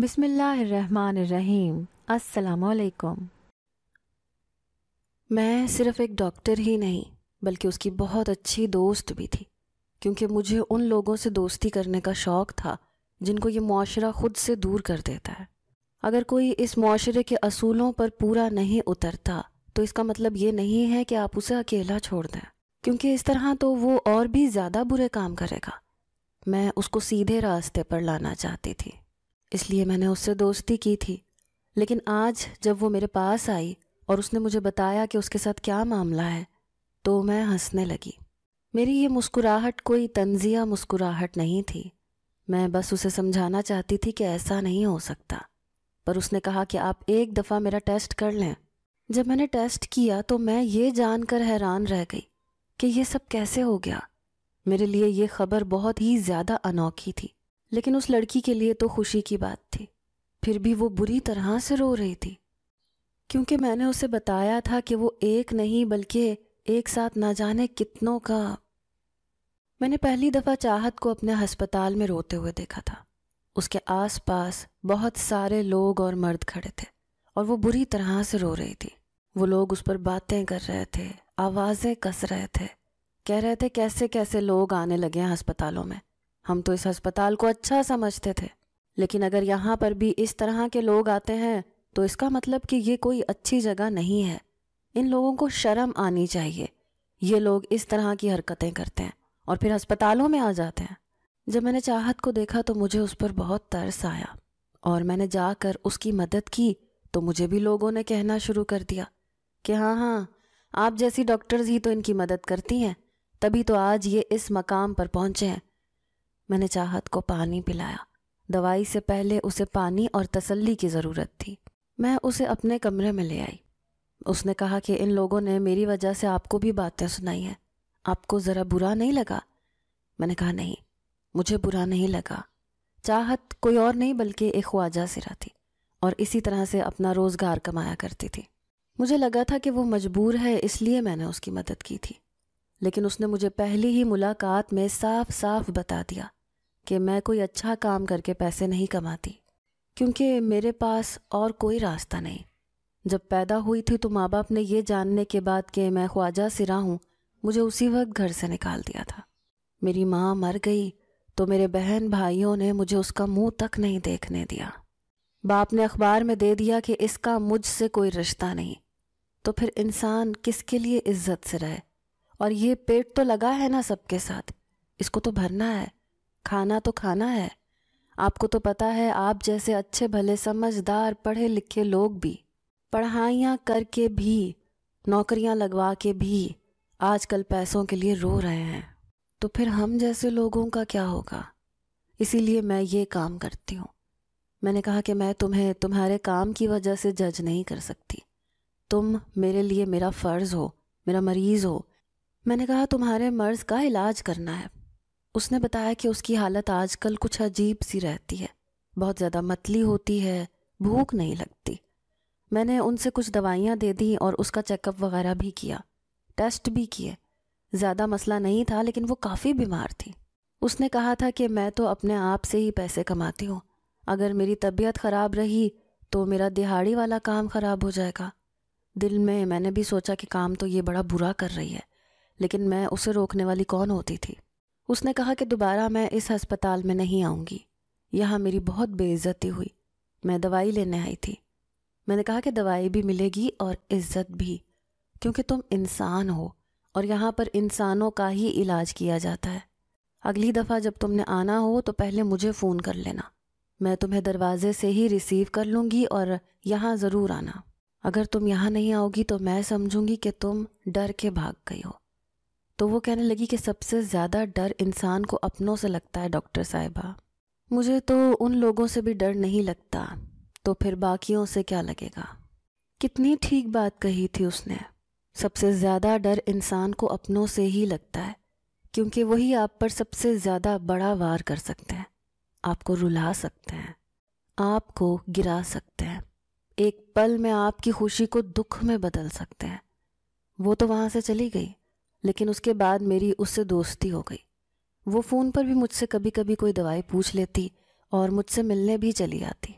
बिसमीम् असलकुम मैं सिर्फ एक डॉक्टर ही नहीं बल्कि उसकी बहुत अच्छी दोस्त भी थी क्योंकि मुझे उन लोगों से दोस्ती करने का शौक़ था जिनको ये माशरा ख़ुद से दूर कर देता है अगर कोई इस माशरे के असूलों पर पूरा नहीं उतरता तो इसका मतलब ये नहीं है कि आप उसे अकेला छोड़ दें क्योंकि इस तरह तो वो और भी ज़्यादा बुरे काम करेगा मैं उसको सीधे रास्ते पर लाना चाहती थी इसलिए मैंने उससे दोस्ती की थी लेकिन आज जब वो मेरे पास आई और उसने मुझे बताया कि उसके साथ क्या मामला है तो मैं हंसने लगी मेरी ये मुस्कुराहट कोई तंजिया मुस्कुराहट नहीं थी मैं बस उसे समझाना चाहती थी कि ऐसा नहीं हो सकता पर उसने कहा कि आप एक दफ़ा मेरा टेस्ट कर लें जब मैंने टेस्ट किया तो मैं ये जानकर हैरान रह गई कि यह सब कैसे हो गया मेरे लिए ये खबर बहुत ही ज़्यादा अनोखी थी लेकिन उस लड़की के लिए तो खुशी की बात थी फिर भी वो बुरी तरह से रो रही थी क्योंकि मैंने उसे बताया था कि वो एक नहीं बल्कि एक साथ ना जाने कितनों का मैंने पहली दफ़ा चाहत को अपने अस्पताल में रोते हुए देखा था उसके आसपास बहुत सारे लोग और मर्द खड़े थे और वो बुरी तरह से रो रही थी वो लोग उस पर बातें कर रहे थे आवाज़ें कस रहे थे कह रहे थे कैसे कैसे लोग आने लगे हैं अस्पतालों में हम तो इस अस्पताल को अच्छा समझते थे लेकिन अगर यहाँ पर भी इस तरह के लोग आते हैं तो इसका मतलब कि ये कोई अच्छी जगह नहीं है इन लोगों को शर्म आनी चाहिए ये लोग इस तरह की हरकतें करते हैं और फिर अस्पतालों में आ जाते हैं जब मैंने चाहत को देखा तो मुझे उस पर बहुत तरस आया और मैंने जाकर उसकी मदद की तो मुझे भी लोगों ने कहना शुरू कर दिया कि हाँ हाँ आप जैसी डॉक्टर्स ही तो इनकी मदद करती हैं तभी तो आज ये इस मकाम पर पहुंचे हैं मैंने चाहत को पानी पिलाया दवाई से पहले उसे पानी और तसल्ली की ज़रूरत थी मैं उसे अपने कमरे में ले आई उसने कहा कि इन लोगों ने मेरी वजह से आपको भी बातें सुनाई हैं आपको ज़रा बुरा नहीं लगा मैंने कहा नहीं मुझे बुरा नहीं लगा चाहत कोई और नहीं बल्कि एक ख्वाजा सिरा थी और इसी तरह से अपना रोज़गार कमाया करती थी मुझे लगा था कि वो मजबूर है इसलिए मैंने उसकी मदद की थी लेकिन उसने मुझे पहली ही मुलाकात में साफ साफ बता दिया कि मैं कोई अच्छा काम करके पैसे नहीं कमाती क्योंकि मेरे पास और कोई रास्ता नहीं जब पैदा हुई थी तो माँ बाप ने यह जानने के बाद कि मैं ख्वाजा सिरा हूँ मुझे उसी वक्त घर से निकाल दिया था मेरी माँ मर गई तो मेरे बहन भाइयों ने मुझे उसका मुंह तक नहीं देखने दिया बाप ने अखबार में दे दिया कि इसका मुझसे कोई रिश्ता नहीं तो फिर इंसान किसके लिए इज्जत से रहे और ये पेट तो लगा है ना सबके साथ इसको तो भरना है खाना तो खाना है आपको तो पता है आप जैसे अच्छे भले समझदार पढ़े लिखे लोग भी पढ़ाइयाँ करके भी नौकरियाँ लगवा के भी आजकल पैसों के लिए रो रहे हैं तो फिर हम जैसे लोगों का क्या होगा इसीलिए मैं ये काम करती हूँ मैंने कहा कि मैं तुम्हें तुम्हारे काम की वजह से जज नहीं कर सकती तुम मेरे लिए मेरा फ़र्ज़ हो मेरा मरीज़ हो मैंने कहा तुम्हारे मर्ज़ का इलाज करना है उसने बताया कि उसकी हालत आजकल कुछ अजीब सी रहती है बहुत ज़्यादा मतली होती है भूख नहीं लगती मैंने उनसे कुछ दवाइयाँ दे दी और उसका चेकअप वगैरह भी किया टेस्ट भी किए ज़्यादा मसला नहीं था लेकिन वो काफ़ी बीमार थी उसने कहा था कि मैं तो अपने आप से ही पैसे कमाती हूँ अगर मेरी तबीयत ख़राब रही तो मेरा दिहाड़ी वाला काम ख़राब हो जाएगा दिल में मैंने भी सोचा कि काम तो ये बड़ा बुरा कर रही है लेकिन मैं उसे रोकने वाली कौन होती थी उसने कहा कि दोबारा मैं इस अस्पताल में नहीं आऊँगी यहाँ मेरी बहुत बेइज्जती हुई मैं दवाई लेने आई थी मैंने कहा कि दवाई भी मिलेगी और इज्जत भी क्योंकि तुम इंसान हो और यहाँ पर इंसानों का ही इलाज किया जाता है अगली दफ़ा जब तुमने आना हो तो पहले मुझे फ़ोन कर लेना मैं तुम्हें दरवाजे से ही रिसीव कर लूँगी और यहाँ ज़रूर आना अगर तुम यहाँ नहीं आओगी तो मैं समझूंगी कि तुम डर के भाग गई हो तो वो कहने लगी कि सबसे ज़्यादा डर इंसान को अपनों से लगता है डॉक्टर साहिबा मुझे तो उन लोगों से भी डर नहीं लगता तो फिर बाकियों से क्या लगेगा कितनी ठीक बात कही थी उसने सबसे ज़्यादा डर इंसान को अपनों से ही लगता है क्योंकि वही आप पर सबसे ज़्यादा बड़ा वार कर सकते हैं आपको रुला सकते हैं आपको गिरा सकते हैं एक पल में आपकी खुशी को दुख में बदल सकते हैं वो तो वहाँ से चली गई लेकिन उसके बाद मेरी उससे दोस्ती हो गई वो फ़ोन पर भी मुझसे कभी कभी कोई दवाई पूछ लेती और मुझसे मिलने भी चली आती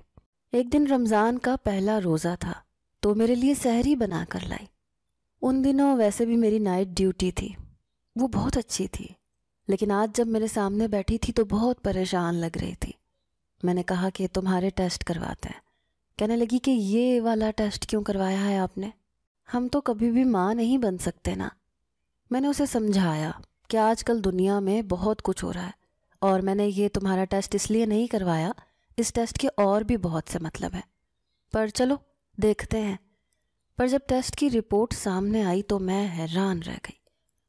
एक दिन रमज़ान का पहला रोज़ा था तो मेरे लिए सहरी बना कर लाई उन दिनों वैसे भी मेरी नाइट ड्यूटी थी वो बहुत अच्छी थी लेकिन आज जब मेरे सामने बैठी थी तो बहुत परेशान लग रही थी मैंने कहा कि तुम्हारे टेस्ट करवाते हैं कहने लगी कि ये वाला टेस्ट क्यों करवाया है आपने हम तो कभी भी माँ नहीं बन सकते ना मैंने उसे समझाया कि आजकल दुनिया में बहुत कुछ हो रहा है और मैंने ये तुम्हारा टेस्ट इसलिए नहीं करवाया इस टेस्ट के और भी बहुत से मतलब हैं पर चलो देखते हैं पर जब टेस्ट की रिपोर्ट सामने आई तो मैं हैरान रह गई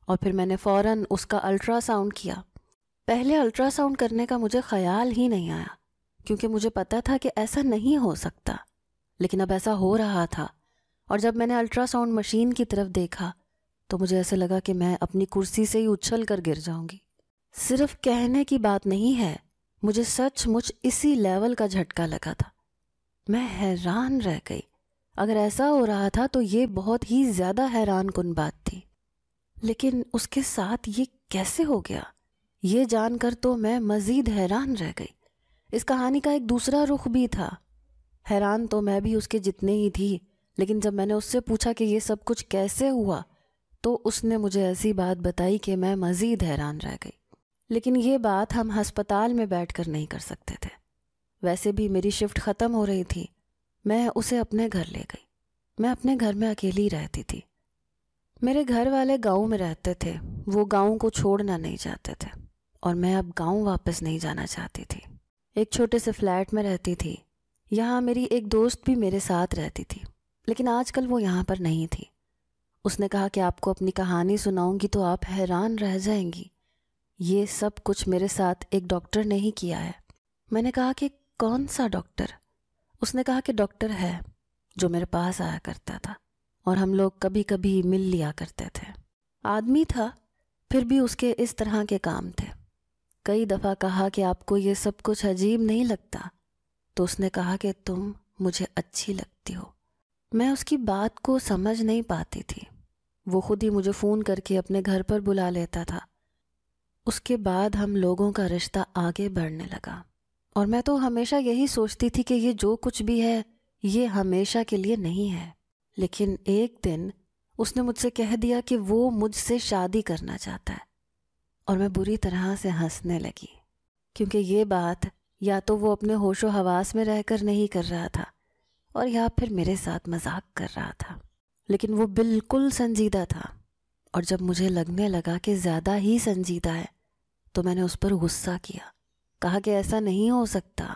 और फिर मैंने फ़ौर उसका अल्ट्रासाउंड किया पहले अल्ट्रासाउंड करने का मुझे ख्याल ही नहीं आया क्योंकि मुझे पता था कि ऐसा नहीं हो सकता लेकिन अब ऐसा हो रहा था और जब मैंने अल्ट्रासाउंड मशीन की तरफ देखा तो मुझे ऐसे लगा कि मैं अपनी कुर्सी से ही उछल कर गिर जाऊंगी सिर्फ कहने की बात नहीं है मुझे सचमुच इसी लेवल का झटका लगा था मैं हैरान रह गई अगर ऐसा हो रहा था तो ये बहुत ही ज़्यादा हैरान कन बात थी लेकिन उसके साथ ये कैसे हो गया ये जानकर तो मैं मज़ीद हैरान रह गई इस कहानी का एक दूसरा रुख भी था हैरान तो मैं भी उसके जितने ही थी लेकिन जब मैंने उससे पूछा कि ये सब कुछ कैसे हुआ तो उसने मुझे ऐसी बात बताई कि मैं मज़ीद हैरान रह गई लेकिन ये बात हम हस्पताल में कर नहीं कर सकते थे वैसे भी मेरी शिफ्ट ख़त्म हो रही थी मैं उसे अपने घर ले गई मैं अपने घर में अकेली रहती थी मेरे घर वाले गांव में रहते थे वो गांव को छोड़ना नहीं चाहते थे और मैं अब गांव वापस नहीं जाना चाहती थी एक छोटे से फ्लैट में रहती थी यहाँ मेरी एक दोस्त भी मेरे साथ रहती थी लेकिन आजकल वो यहाँ पर नहीं थी उसने कहा कि आपको अपनी कहानी सुनाऊंगी तो आप हैरान रह जाएंगी ये सब कुछ मेरे साथ एक डॉक्टर ने ही किया है मैंने कहा कि कौन सा डॉक्टर उसने कहा कि डॉक्टर है जो मेरे पास आया करता था और हम लोग कभी कभी मिल लिया करते थे आदमी था फिर भी उसके इस तरह के काम थे कई दफ़ा कहा कि आपको ये सब कुछ अजीब नहीं लगता तो उसने कहा कि तुम मुझे अच्छी लगती हो मैं उसकी बात को समझ नहीं पाती थी वो खुद ही मुझे फ़ोन करके अपने घर पर बुला लेता था उसके बाद हम लोगों का रिश्ता आगे बढ़ने लगा और मैं तो हमेशा यही सोचती थी कि ये जो कुछ भी है ये हमेशा के लिए नहीं है लेकिन एक दिन उसने मुझसे कह दिया कि वो मुझसे शादी करना चाहता है और मैं बुरी तरह से हंसने लगी क्योंकि ये बात या तो वो अपने होशो हवास में रहकर नहीं कर रहा था और या फिर मेरे साथ मजाक कर रहा था लेकिन वो बिल्कुल संजीदा था और जब मुझे लगने लगा कि ज़्यादा ही संजीदा है तो मैंने उस पर गुस्सा किया कहा कि ऐसा नहीं हो सकता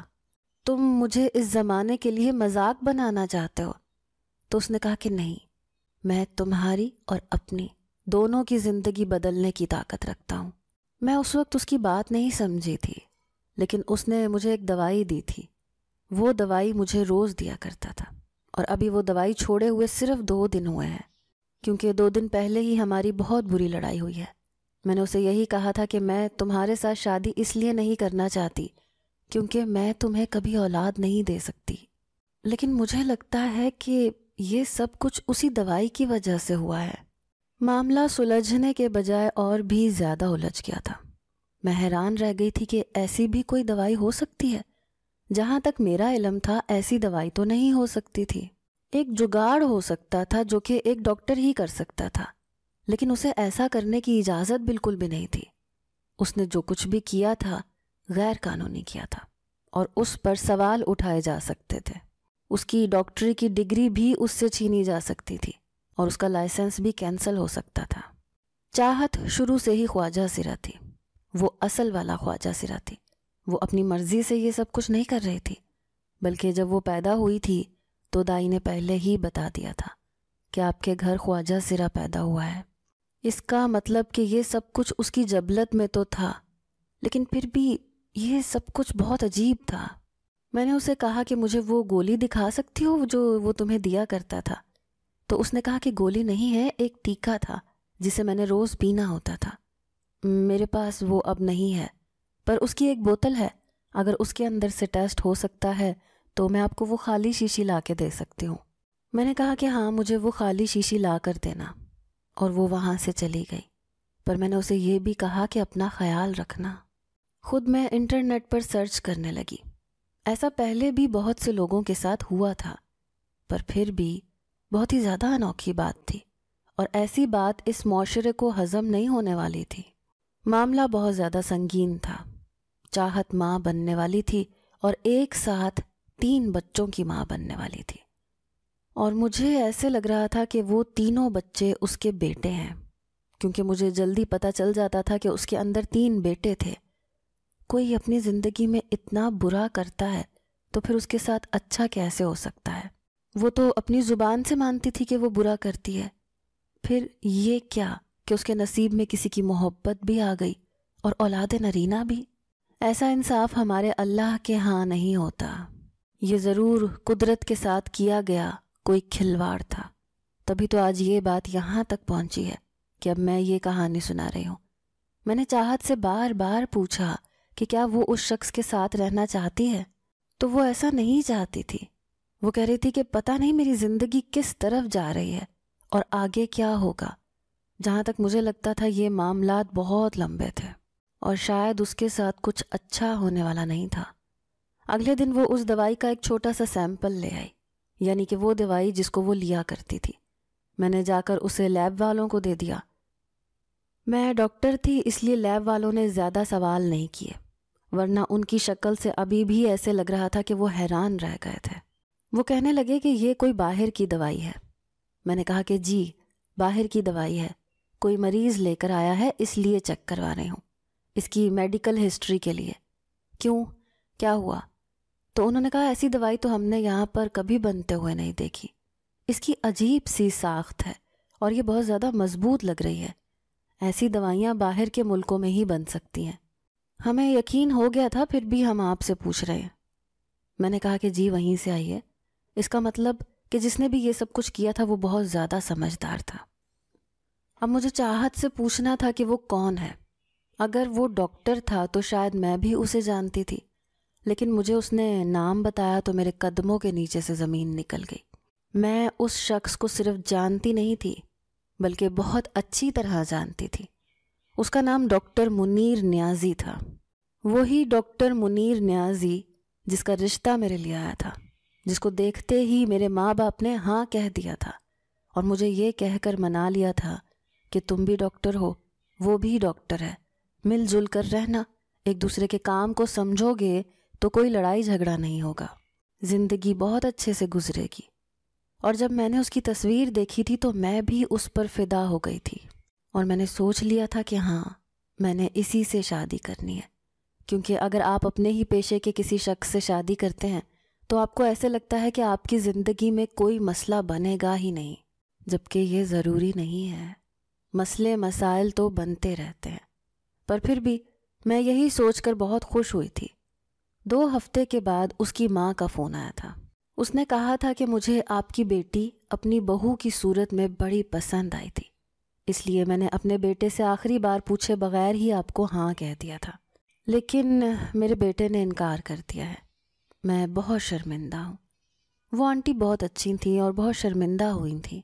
तुम मुझे इस ज़माने के लिए मजाक बनाना चाहते हो तो उसने कहा कि नहीं मैं तुम्हारी और अपनी दोनों की ज़िंदगी बदलने की ताकत रखता हूँ मैं उस वक्त उसकी बात नहीं समझी थी लेकिन उसने मुझे एक दवाई दी थी वो दवाई मुझे रोज़ दिया करता था और अभी वो दवाई छोड़े हुए सिर्फ दो दिन हुए हैं क्योंकि दो दिन पहले ही हमारी बहुत बुरी लड़ाई हुई है मैंने उसे यही कहा था कि मैं तुम्हारे साथ शादी इसलिए नहीं करना चाहती क्योंकि मैं तुम्हें कभी औलाद नहीं दे सकती लेकिन मुझे लगता है कि ये सब कुछ उसी दवाई की वजह से हुआ है मामला सुलझने के बजाय और भी ज़्यादा उलझ गया था मैं हैरान रह गई थी कि ऐसी भी कोई दवाई हो सकती है जहाँ तक मेरा इलम था ऐसी दवाई तो नहीं हो सकती थी एक जुगाड़ हो सकता था जो कि एक डॉक्टर ही कर सकता था लेकिन उसे ऐसा करने की इजाज़त बिल्कुल भी नहीं थी उसने जो कुछ भी किया था गैर कानूनी किया था और उस पर सवाल उठाए जा सकते थे उसकी डॉक्टरी की डिग्री भी उससे छीनी जा सकती थी और उसका लाइसेंस भी कैंसिल हो सकता था चाहत शुरू से ही ख्वाजा सिरा थी वो असल वाला ख्वाजा सिरा थी वो अपनी मर्जी से ये सब कुछ नहीं कर रही थी बल्कि जब वो पैदा हुई थी तो दाई ने पहले ही बता दिया था कि आपके घर ख्वाजा सिरा पैदा हुआ है इसका मतलब कि ये सब कुछ उसकी जबलत में तो था लेकिन फिर भी ये सब कुछ बहुत अजीब था मैंने उसे कहा कि मुझे वो गोली दिखा सकती हो जो वो तुम्हें दिया करता था तो उसने कहा कि गोली नहीं है एक टीका था जिसे मैंने रोज़ पीना होता था मेरे पास वो अब नहीं है पर उसकी एक बोतल है अगर उसके अंदर से टेस्ट हो सकता है तो मैं आपको वो खाली शीशी ला दे सकती हूँ मैंने कहा कि हाँ मुझे वो खाली शीशी ला कर देना और वो वहाँ से चली गई पर मैंने उसे ये भी कहा कि अपना ख्याल रखना खुद मैं इंटरनेट पर सर्च करने लगी ऐसा पहले भी बहुत से लोगों के साथ हुआ था पर फिर भी बहुत ही ज़्यादा अनोखी बात थी और ऐसी बात इस माशरे को हज़म नहीं होने वाली थी मामला बहुत ज़्यादा संगीन था चाहत माँ बनने वाली थी और एक साथ तीन बच्चों की माँ बनने वाली थी और मुझे ऐसे लग रहा था कि वो तीनों बच्चे उसके बेटे हैं क्योंकि मुझे जल्दी पता चल जाता था कि उसके अंदर तीन बेटे थे कोई अपनी ज़िंदगी में इतना बुरा करता है तो फिर उसके साथ अच्छा कैसे हो सकता है वो तो अपनी ज़ुबान से मानती थी कि वो बुरा करती है फिर ये क्या कि उसके नसीब में किसी की मोहब्बत भी आ गई और औलाद नरीना भी ऐसा इंसाफ हमारे अल्लाह के हाँ नहीं होता ये ज़रूर कुदरत के साथ किया गया कोई खिलवाड़ था तभी तो आज ये बात यहाँ तक पहुँची है कि अब मैं ये कहानी सुना रही हूँ मैंने चाहत से बार बार पूछा कि क्या वो उस शख्स के साथ रहना चाहती है तो वो ऐसा नहीं चाहती थी वो कह रही थी कि पता नहीं मेरी ज़िंदगी किस तरफ जा रही है और आगे क्या होगा जहाँ तक मुझे लगता था ये मामला बहुत लंबे थे और शायद उसके साथ कुछ अच्छा होने वाला नहीं था अगले दिन वो उस दवाई का एक छोटा सा सैंपल ले आई यानी कि वो दवाई जिसको वो लिया करती थी मैंने जाकर उसे लैब वालों को दे दिया मैं डॉक्टर थी इसलिए लैब वालों ने ज़्यादा सवाल नहीं किए वरना उनकी शक्ल से अभी भी ऐसे लग रहा था कि वो हैरान रह गए थे वो कहने लगे कि ये कोई बाहर की दवाई है मैंने कहा कि जी बाहर की दवाई है कोई मरीज़ लेकर आया है इसलिए चेक करवा रही हूँ इसकी मेडिकल हिस्ट्री के लिए क्यों क्या हुआ तो उन्होंने कहा ऐसी दवाई तो हमने यहाँ पर कभी बनते हुए नहीं देखी इसकी अजीब सी साख्त है और ये बहुत ज़्यादा मजबूत लग रही है ऐसी दवाइयाँ बाहर के मुल्कों में ही बन सकती हैं हमें यकीन हो गया था फिर भी हम आपसे पूछ रहे हैं मैंने कहा कि जी वहीं से आई है इसका मतलब कि जिसने भी ये सब कुछ किया था वो बहुत ज़्यादा समझदार था अब मुझे चाहत से पूछना था कि वो कौन है अगर वो डॉक्टर था तो शायद मैं भी उसे जानती थी लेकिन मुझे उसने नाम बताया तो मेरे कदमों के नीचे से ज़मीन निकल गई मैं उस शख्स को सिर्फ जानती नहीं थी बल्कि बहुत अच्छी तरह जानती थी उसका नाम डॉक्टर मुनीर न्याजी था वही डॉक्टर मुनीर न्याजी जिसका रिश्ता मेरे लिए आया था जिसको देखते ही मेरे माँ बाप ने हाँ कह दिया था और मुझे ये कहकर मना लिया था कि तुम भी डॉक्टर हो वो भी डॉक्टर है मिलजुल कर रहना एक दूसरे के काम को समझोगे तो कोई लड़ाई झगड़ा नहीं होगा जिंदगी बहुत अच्छे से गुजरेगी और जब मैंने उसकी तस्वीर देखी थी तो मैं भी उस पर फिदा हो गई थी और मैंने सोच लिया था कि हाँ मैंने इसी से शादी करनी है क्योंकि अगर आप अपने ही पेशे के किसी शख्स से शादी करते हैं तो आपको ऐसे लगता है कि आपकी ज़िंदगी में कोई मसला बनेगा ही नहीं जबकि ये ज़रूरी नहीं है मसले मसाइल तो बनते रहते हैं पर फिर भी मैं यही सोचकर बहुत खुश हुई थी दो हफ्ते के बाद उसकी माँ का फ़ोन आया था उसने कहा था कि मुझे आपकी बेटी अपनी बहू की सूरत में बड़ी पसंद आई थी इसलिए मैंने अपने बेटे से आखिरी बार पूछे बगैर ही आपको हाँ कह दिया था लेकिन मेरे बेटे ने इनकार कर दिया है मैं बहुत शर्मिंदा हूँ वो आंटी बहुत अच्छी थी और बहुत शर्मिंदा हुई थी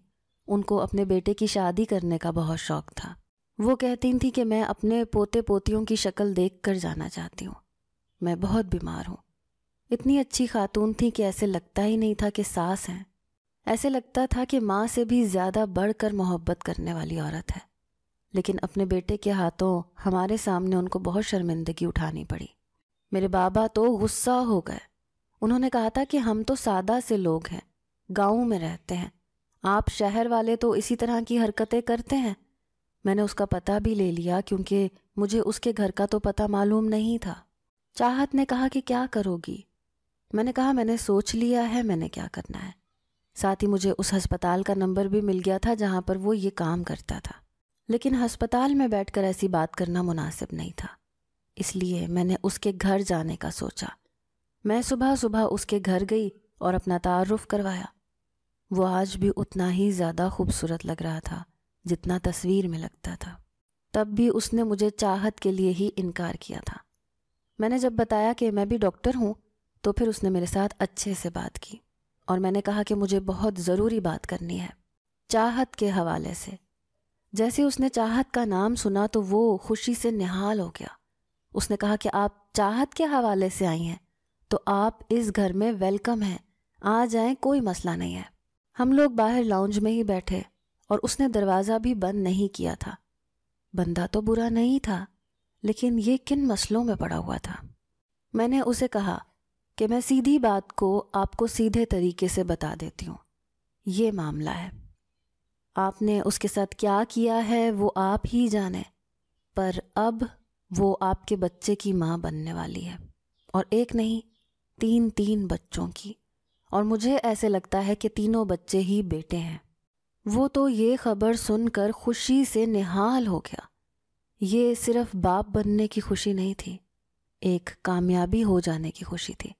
उनको अपने बेटे की शादी करने का बहुत शौक था वो कहती थी कि मैं अपने पोते पोतियों की शक्ल देख कर जाना चाहती हूँ मैं बहुत बीमार हूँ इतनी अच्छी खातून थी कि ऐसे लगता ही नहीं था कि सास हैं ऐसे लगता था कि माँ से भी ज़्यादा बढ़कर मोहब्बत करने वाली औरत है लेकिन अपने बेटे के हाथों हमारे सामने उनको बहुत शर्मिंदगी उठानी पड़ी मेरे बाबा तो गुस्सा हो गए उन्होंने कहा था कि हम तो सादा से लोग हैं गाँव में रहते हैं आप शहर वाले तो इसी तरह की हरकतें करते हैं मैंने उसका पता भी ले लिया क्योंकि मुझे उसके घर का तो पता मालूम नहीं था चाहत ने कहा कि क्या करोगी मैंने कहा मैंने सोच लिया है मैंने क्या करना है साथ ही मुझे उस अस्पताल का नंबर भी मिल गया था जहाँ पर वो ये काम करता था लेकिन अस्पताल में बैठकर ऐसी बात करना मुनासिब नहीं था इसलिए मैंने उसके घर जाने का सोचा मैं सुबह सुबह उसके घर गई और अपना तारुफ करवाया वो आज भी उतना ही ज़्यादा खूबसूरत लग रहा था जितना तस्वीर में लगता था तब भी उसने मुझे चाहत के लिए ही इनकार किया था मैंने जब बताया कि मैं भी डॉक्टर हूँ तो फिर उसने मेरे साथ अच्छे से बात की और मैंने कहा कि मुझे बहुत ज़रूरी बात करनी है चाहत के हवाले से जैसे उसने चाहत का नाम सुना तो वो खुशी से निहाल हो गया उसने कहा कि आप चाहत के हवाले से आई हैं तो आप इस घर में वेलकम हैं आ जाएं कोई मसला नहीं है हम लोग बाहर लाउंज में ही बैठे और उसने दरवाज़ा भी बंद नहीं किया था बंदा तो बुरा नहीं था लेकिन ये किन मसलों में पड़ा हुआ था मैंने उसे कहा कि मैं सीधी बात को आपको सीधे तरीके से बता देती हूँ ये मामला है आपने उसके साथ क्या किया है वो आप ही जाने पर अब वो आपके बच्चे की माँ बनने वाली है और एक नहीं तीन तीन बच्चों की और मुझे ऐसे लगता है कि तीनों बच्चे ही बेटे हैं वो तो ये खबर सुनकर खुशी से निहाल हो गया ये सिर्फ बाप बनने की खुशी नहीं थी एक कामयाबी हो जाने की खुशी थी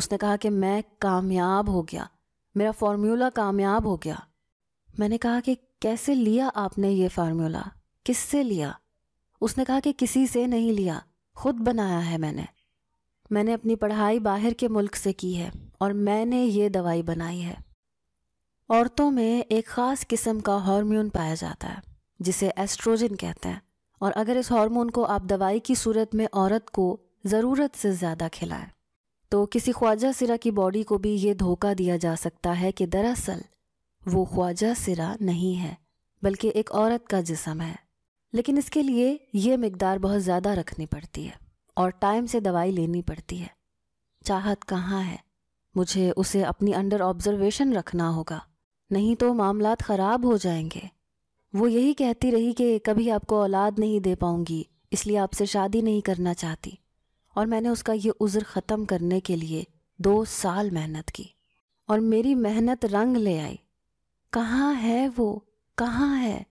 उसने कहा कि मैं कामयाब हो गया मेरा फार्मूला कामयाब हो गया मैंने कहा कि कैसे लिया आपने ये फार्मूला किससे लिया उसने कहा कि किसी से नहीं लिया खुद बनाया है मैंने मैंने अपनी पढ़ाई बाहर के मुल्क से की है और मैंने ये दवाई बनाई है औरतों में एक ख़ास किस्म का हार्मोन पाया जाता है जिसे एस्ट्रोजन कहते हैं और अगर इस हार्मोन को आप दवाई की सूरत में औरत को ज़रूरत से ज़्यादा खिलाएं तो किसी ख्वाजा सिरा की बॉडी को भी ये धोखा दिया जा सकता है कि दरअसल वो ख्वाजा सिरा नहीं है बल्कि एक औरत का जिसम है लेकिन इसके लिए ये मकदार बहुत ज़्यादा रखनी पड़ती है और टाइम से दवाई लेनी पड़ती है चाहत कहाँ है मुझे उसे अपनी अंडर ऑब्जर्वेशन रखना होगा नहीं तो मामलात ख़राब हो जाएंगे वो यही कहती रही कि कभी आपको औलाद नहीं दे पाऊंगी इसलिए आपसे शादी नहीं करना चाहती और मैंने उसका ये उजर ख़त्म करने के लिए दो साल मेहनत की और मेरी मेहनत रंग ले आई कहाँ है वो कहाँ है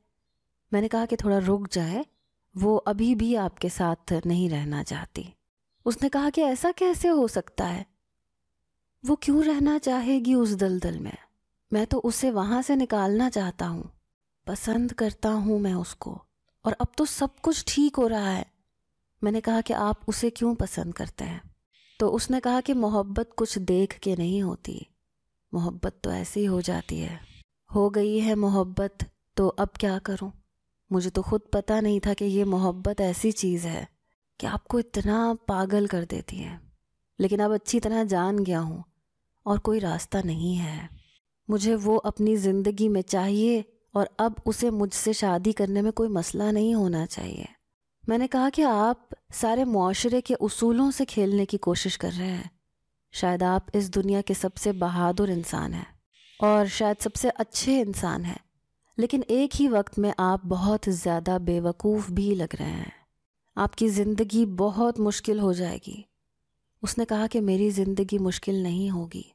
मैंने कहा कि थोड़ा रुक जाए वो अभी भी आपके साथ नहीं रहना चाहती उसने कहा कि ऐसा कैसे हो सकता है वो क्यों रहना चाहेगी उस दलदल में मैं तो उसे वहाँ से निकालना चाहता हूँ पसंद करता हूँ मैं उसको और अब तो सब कुछ ठीक हो रहा है मैंने कहा कि आप उसे क्यों पसंद करते हैं तो उसने कहा कि मोहब्बत कुछ देख के नहीं होती मोहब्बत तो ऐसी हो जाती है हो गई है मोहब्बत तो अब क्या करूं मुझे तो खुद पता नहीं था कि ये मोहब्बत ऐसी चीज़ है कि आपको इतना पागल कर देती है लेकिन अब अच्छी तरह जान गया हूँ और कोई रास्ता नहीं है मुझे वो अपनी ज़िंदगी में चाहिए और अब उसे मुझसे शादी करने में कोई मसला नहीं होना चाहिए मैंने कहा कि आप सारे माशरे के उसूलों से खेलने की कोशिश कर रहे हैं शायद आप इस दुनिया के सबसे बहादुर इंसान हैं और शायद सबसे अच्छे इंसान हैं लेकिन एक ही वक्त में आप बहुत ज़्यादा बेवकूफ़ भी लग रहे हैं आपकी ज़िंदगी बहुत मुश्किल हो जाएगी उसने कहा कि मेरी ज़िंदगी मुश्किल नहीं होगी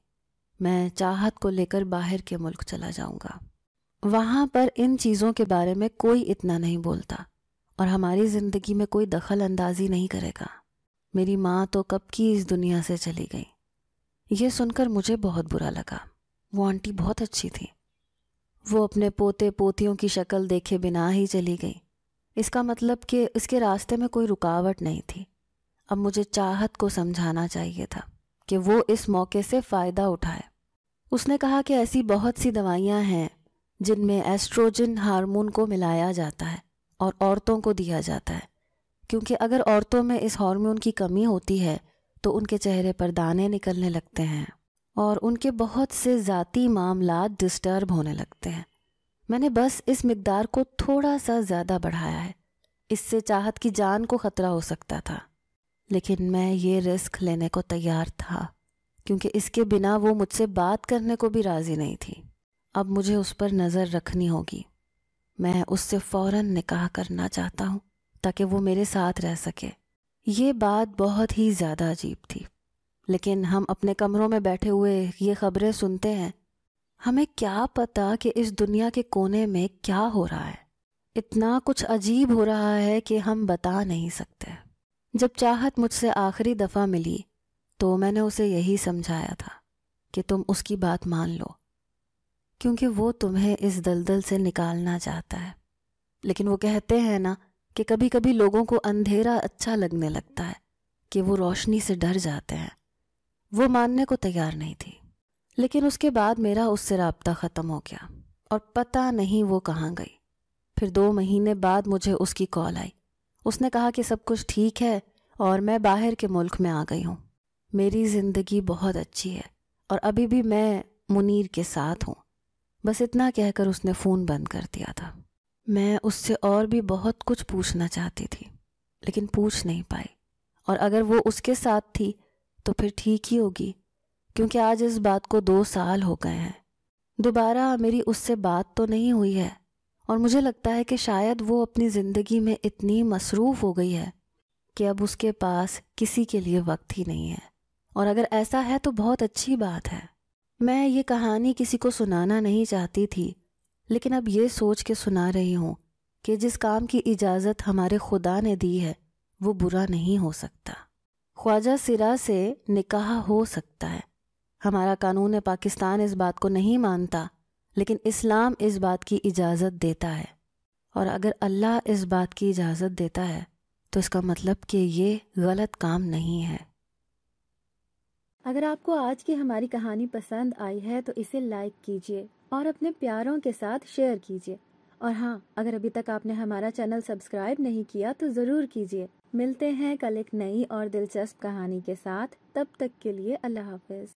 मैं चाहत को लेकर बाहर के मुल्क चला जाऊंगा वहां पर इन चीज़ों के बारे में कोई इतना नहीं बोलता और हमारी ज़िंदगी में कोई दखल अंदाजी नहीं करेगा मेरी माँ तो कब की इस दुनिया से चली गई ये सुनकर मुझे बहुत बुरा लगा वो आंटी बहुत अच्छी थी वो अपने पोते पोतियों की शक्ल देखे बिना ही चली गई इसका मतलब कि इसके रास्ते में कोई रुकावट नहीं थी अब मुझे चाहत को समझाना चाहिए था कि वो इस मौके से फ़ायदा उठाए उसने कहा कि ऐसी बहुत सी दवाइयाँ हैं जिनमें एस्ट्रोजन हार्मोन को मिलाया जाता है और औरतों को दिया जाता है क्योंकि अगर औरतों में इस हार्मोन की कमी होती है तो उनके चेहरे पर दाने निकलने लगते हैं और उनके बहुत से ज़ाती मामला डिस्टर्ब होने लगते हैं मैंने बस इस मकदार को थोड़ा सा ज़्यादा बढ़ाया है इससे चाहत की जान को ख़तरा हो सकता था लेकिन मैं ये रिस्क लेने को तैयार था क्योंकि इसके बिना वो मुझसे बात करने को भी राज़ी नहीं थी अब मुझे उस पर नज़र रखनी होगी मैं उससे फ़ौर निकाह करना चाहता हूँ ताकि वो मेरे साथ रह सके ये बात बहुत ही ज़्यादा अजीब थी लेकिन हम अपने कमरों में बैठे हुए ये खबरें सुनते हैं हमें क्या पता कि इस दुनिया के कोने में क्या हो रहा है इतना कुछ अजीब हो रहा है कि हम बता नहीं सकते जब चाहत मुझसे आखिरी दफ़ा मिली तो मैंने उसे यही समझाया था कि तुम उसकी बात मान लो क्योंकि वो तुम्हें इस दलदल से निकालना चाहता है लेकिन वो कहते हैं ना कि कभी कभी लोगों को अंधेरा अच्छा लगने लगता है कि वो रोशनी से डर जाते हैं वो मानने को तैयार नहीं थी लेकिन उसके बाद मेरा उससे रबता ख़त्म हो गया और पता नहीं वो कहाँ गई फिर दो महीने बाद मुझे उसकी कॉल आई उसने कहा कि सब कुछ ठीक है और मैं बाहर के मुल्क में आ गई हूँ मेरी ज़िंदगी बहुत अच्छी है और अभी भी मैं मुनीर के साथ हूँ बस इतना कहकर उसने फ़ोन बंद कर दिया था मैं उससे और भी बहुत कुछ पूछना चाहती थी लेकिन पूछ नहीं पाई और अगर वो उसके साथ थी तो फिर ठीक ही होगी क्योंकि आज इस बात को दो साल हो गए हैं दोबारा मेरी उससे बात तो नहीं हुई है और मुझे लगता है कि शायद वो अपनी ज़िंदगी में इतनी मसरूफ़ हो गई है कि अब उसके पास किसी के लिए वक्त ही नहीं है और अगर ऐसा है तो बहुत अच्छी बात है मैं ये कहानी किसी को सुनाना नहीं चाहती थी लेकिन अब ये सोच के सुना रही हूँ कि जिस काम की इजाज़त हमारे खुदा ने दी है वो बुरा नहीं हो सकता ख्वाजा सिरा से निकाह हो सकता है हमारा कानून पाकिस्तान इस बात को नहीं मानता लेकिन इस्लाम इस बात की इजाज़त देता है और अगर अल्लाह इस बात की इजाज़त देता है तो इसका मतलब कि ये गलत काम नहीं है अगर आपको आज की हमारी कहानी पसंद आई है तो इसे लाइक कीजिए और अपने प्यारों के साथ शेयर कीजिए और हाँ अगर अभी तक आपने हमारा चैनल सब्सक्राइब नहीं किया तो ज़रूर कीजिए मिलते हैं कल एक नई और दिलचस्प कहानी के साथ तब तक के लिए अल्लाह हाफिज